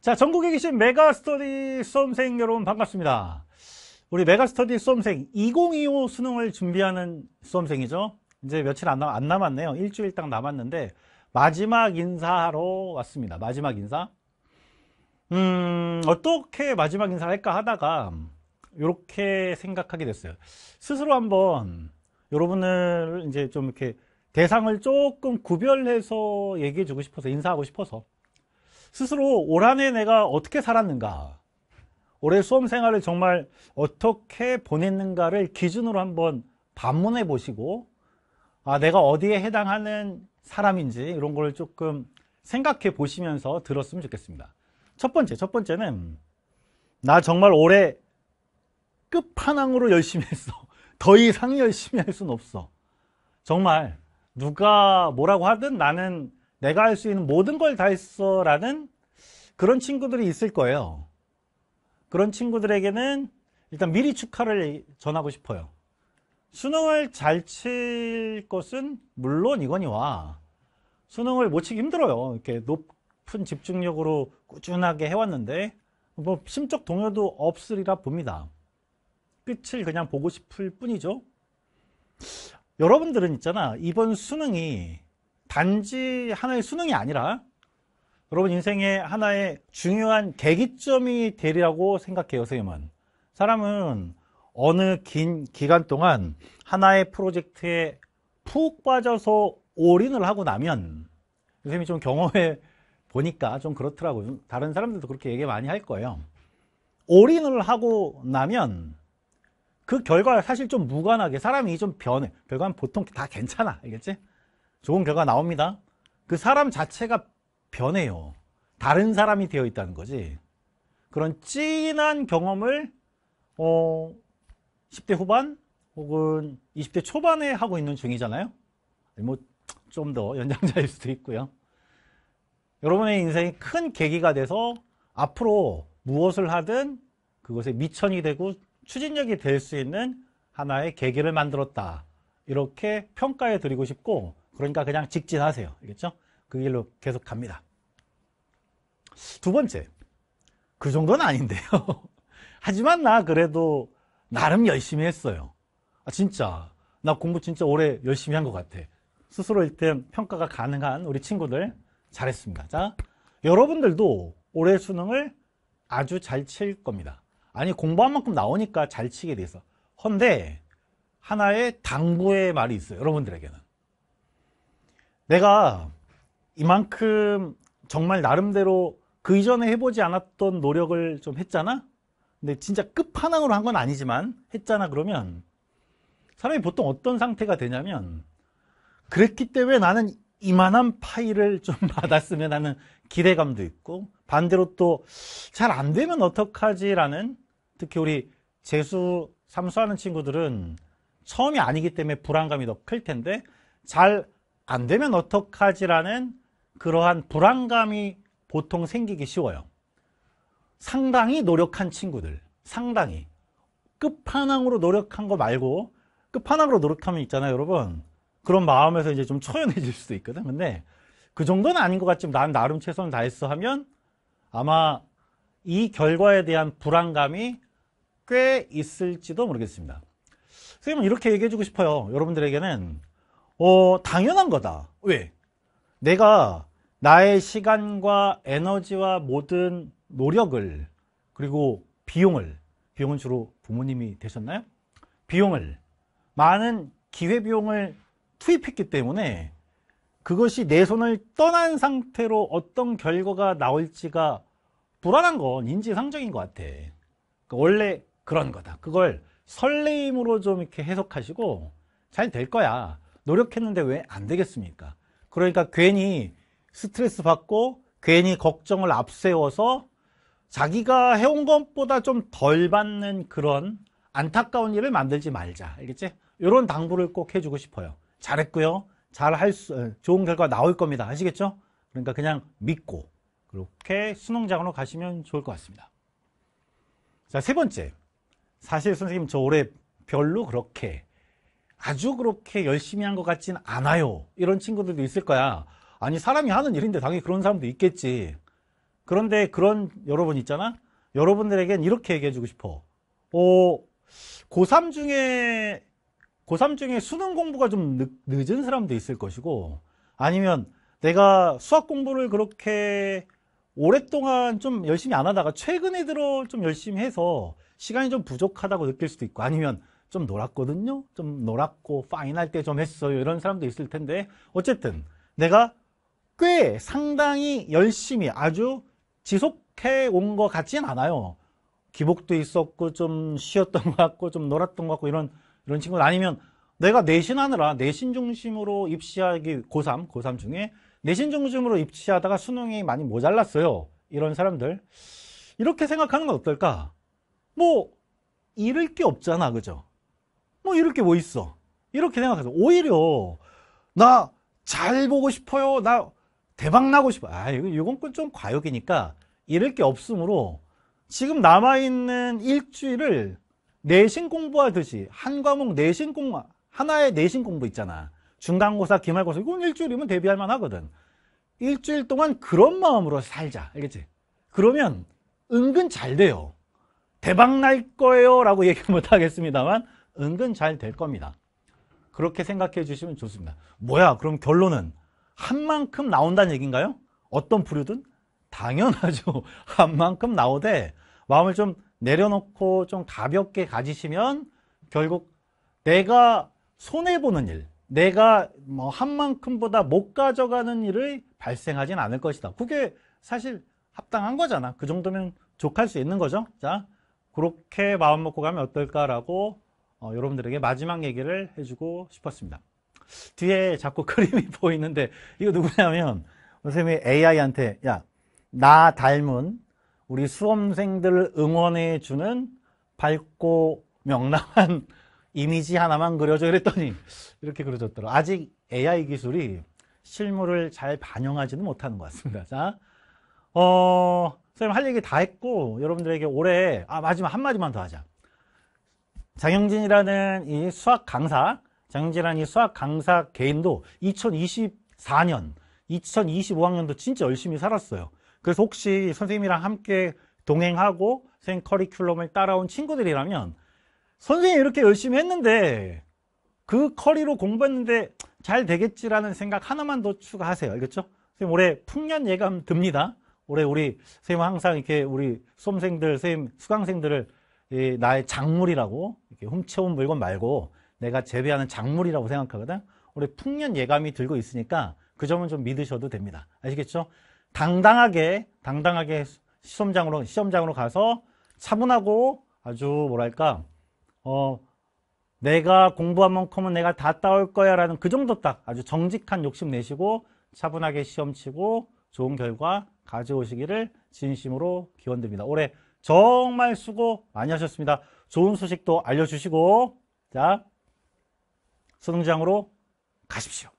자, 전국에 계신 메가스터디 수험생 여러분 반갑습니다. 우리 메가스터디 수험생 2025 수능을 준비하는 수험생이죠. 이제 며칠 안, 남, 안 남았네요. 일주일 딱 남았는데 마지막 인사로 왔습니다. 마지막 인사. 음, 어떻게 마지막 인사를 할까 하다가 이렇게 생각하게 됐어요. 스스로 한번 여러분을 이제 좀 이렇게 대상을 조금 구별해서 얘기해 주고 싶어서 인사하고 싶어서 스스로 올 한해 내가 어떻게 살았는가 올해 수험 생활을 정말 어떻게 보냈는가를 기준으로 한번 반문해 보시고 아 내가 어디에 해당하는 사람인지 이런 걸 조금 생각해 보시면서 들었으면 좋겠습니다 첫 번째 첫 번째는 나 정말 올해 끝판왕으로 열심히 했어 더 이상 열심히 할 순 없어 정말 누가 뭐라고 하든 나는 내가 할 수 있는 모든 걸 다 했어라는 그런 친구들이 있을 거예요. 그런 친구들에게는 일단 미리 축하를 전하고 싶어요. 수능을 잘 칠 것은 물론 이거니와 수능을 못 치기 힘들어요. 이렇게 높은 집중력으로 꾸준하게 해왔는데 뭐 심적 동요도 없으리라 봅니다. 끝을 그냥 보고 싶을 뿐이죠. 여러분들은 있잖아 이번 수능이 단지 하나의 수능이 아니라 여러분 인생의 하나의 중요한 계기점이 되리라고 생각해요 선생님은 사람은 어느 긴 기간 동안 하나의 프로젝트에 푹 빠져서 올인을 하고 나면 선생님이 좀 경험해 보니까 좀 그렇더라고요 다른 사람들도 그렇게 얘기 많이 할 거예요 올인을 하고 나면 그 결과 를 사실 좀 무관하게 사람이 좀 변해 결과는 보통 다 괜찮아 알겠지? 좋은 결과 나옵니다. 그 사람 자체가 변해요. 다른 사람이 되어 있다는 거지. 그런 진한 경험을 어, 10대 후반 혹은 20대 초반에 하고 있는 중이잖아요. 뭐 좀 더 연장자일 수도 있고요. 여러분의 인생이 큰 계기가 돼서 앞으로 무엇을 하든 그것에 미천이 되고 추진력이 될 수 있는 하나의 계기를 만들었다. 이렇게 평가해 드리고 싶고 그러니까 그냥 직진하세요. 알겠죠? 그 길로 계속 갑니다. 두 번째, 그 정도는 아닌데요. 하지만 나 그래도 나름 열심히 했어요. 아, 진짜. 나 공부 진짜 오래 열심히 한 것 같아. 스스로 일단 평가가 가능한 우리 친구들 잘했습니다. 자, 여러분들도 올해 수능을 아주 잘 칠 겁니다. 아니, 공부한 만큼 나오니까 잘 치게 돼서. 헌데, 하나의 당부의 말이 있어요. 여러분들에게는. 내가 이만큼 정말 나름대로 그 이전에 해보지 않았던 노력을 좀 했잖아? 근데 진짜 끝판왕으로 한 건 아니지만 했잖아 그러면 사람이 보통 어떤 상태가 되냐면 그랬기 때문에 나는 이만한 파일을 좀 받았으면 하는 기대감도 있고 반대로 또 잘 안 되면 어떡하지라는 특히 우리 재수 삼수하는 친구들은 처음이 아니기 때문에 불안감이 더 클 텐데 잘안 되면 어떡하지라는 그러한 불안감이 보통 생기기 쉬워요. 상당히 노력한 친구들, 상당히. 끝판왕으로 노력한 거 말고, 끝판왕으로 노력하면 있잖아요, 여러분. 그런 마음에서 이제 좀 초연해질 수도 있거든. 근데 그 정도는 아닌 것 같지만 난 나름 최선을 다했어 하면 아마 이 결과에 대한 불안감이 꽤 있을지도 모르겠습니다. 선생님은 이렇게 얘기해주고 싶어요. 여러분들에게는 어, 당연한 거다. 왜? 내가 나의 시간과 에너지와 모든 노력을 그리고 비용을 비용은 주로 부모님이 되셨나요? 비용을 많은 기회 비용을 투입했기 때문에 그것이 내 손을 떠난 상태로 어떤 결과가 나올지가 불안한 건 인지상정인 것 같아. 그러니까 원래 그런 거다. 그걸 설레임으로 좀 이렇게 해석하시고 잘 될 거야. 노력했는데 왜 안 되겠습니까? 그러니까 괜히 스트레스 받고 괜히 걱정을 앞세워서 자기가 해온 것보다 좀 덜 받는 그런 안타까운 일을 만들지 말자. 알겠지? 이런 당부를 꼭 해주고 싶어요. 잘했고요. 잘할 수, 어, 좋은 결과 나올 겁니다. 아시겠죠? 그러니까 그냥 믿고 그렇게 수능장으로 가시면 좋을 것 같습니다. 자, 세 번째. 사실 선생님 저 올해 별로 그렇게 아주 그렇게 열심히 한 것 같진 않아요. 이런 친구들도 있을 거야. 아니, 사람이 하는 일인데 당연히 그런 사람도 있겠지. 그런데 그런 여러분 있잖아? 여러분들에겐 이렇게 얘기해주고 싶어. 어, 고3 중에, 고3 중에 수능 공부가 좀 늦, 늦은 사람도 있을 것이고, 아니면 내가 수학 공부를 그렇게 오랫동안 좀 열심히 안 하다가 최근에 들어 좀 열심히 해서 시간이 좀 부족하다고 느낄 수도 있고, 아니면 좀 놀았거든요. 좀 놀았고 파인할 때 좀 했어요. 이런 사람도 있을 텐데 어쨌든 내가 꽤 상당히 열심히 아주 지속해 온 것 같진 않아요. 기복도 있었고 좀 쉬었던 것 같고 좀 놀았던 것 같고 이런 이런 친구는 아니면 내가 내신하느라 내신 중심으로 입시하기 고3, 고3 중에 내신 중심으로 입시하다가 수능이 많이 모자랐어요. 이런 사람들 이렇게 생각하는 건 어떨까? 뭐 잃을 게 없잖아. 그죠? 뭐이렇게뭐 있어 이렇게 생각하세요 오히려 나 잘 보고 싶어요 나 대박 나고 싶어 아 이건 좀 과욕이니까 이럴 게 없으므로 지금 남아있는 일주일을 내신 공부하듯이 한 과목 내신 공부 하나의 내신 공부 있잖아 중간고사 기말고사 이건 일주일이면 대비할 만하거든 일주일 동안 그런 마음으로 살자 알겠지 그러면 은근 잘 돼요 대박 날 거예요 라고 얘기 못 하겠습니다만 은근 잘 될 겁니다. 그렇게 생각해 주시면 좋습니다. 뭐야 그럼 결론은 한 만큼 나온다는 얘기인가요? 어떤 부류든? 당연하죠. 한 만큼 나오되 마음을 좀 내려놓고 좀 가볍게 가지시면 결국 내가 손해보는 일, 내가 뭐 한 만큼보다 못 가져가는 일을 발생하진 않을 것이다. 그게 사실 합당한 거잖아. 그 정도면 족할 수 있는 거죠. 자, 그렇게 마음 먹고 가면 어떨까라고 어, 여러분들에게 마지막 얘기를 해주고 싶었습니다. 뒤에 자꾸 그림이 보이는데 이거 누구냐면 선생님이 AI한테 야나 닮은 우리 수험생들 응원해 주는 밝고 명랑한 이미지 하나만 그려줘 그랬더니 이렇게 그려졌더라. 아직 AI 기술이 실물을 잘 반영하지는 못하는 것 같습니다. 자, 어, 선생님 할 얘기 다 했고 여러분들에게 올해 아 마지막 한 마디만 더 하자. 장영진이라는 이 수학 강사, 장영진이라는 이 수학 강사 개인도 2024년, 2025학년도 진짜 열심히 살았어요. 그래서 혹시 선생님이랑 함께 동행하고 선생님 커리큘럼을 따라온 친구들이라면 선생님이 이렇게 열심히 했는데 그 커리로 공부했는데 잘 되겠지라는 생각 하나만 더 추가하세요. 알겠죠? 선생님 올해 풍년 예감 듭니다. 올해 우리 선생님 항상 이렇게 우리 수험생들, 선생님 수강생들을 나의 작물이라고 이렇게 훔쳐온 물건 말고 내가 재배하는 작물이라고 생각하거든. 우리 풍년 예감이 들고 있으니까 그 점은 좀 믿으셔도 됩니다. 아시겠죠? 당당하게 당당하게 시험장으로 시험장으로 가서 차분하고 아주 뭐랄까 어 내가 공부한 만큼은 내가 다 따올 거야 라는 그 정도 딱 아주 정직한 욕심 내시고 차분하게 시험 치고 좋은 결과 가져오시기를 진심으로 기원드립니다. 올해 정말 수고 많이 하셨습니다. 좋은 소식도 알려주시고 자 수능장으로 가십시오.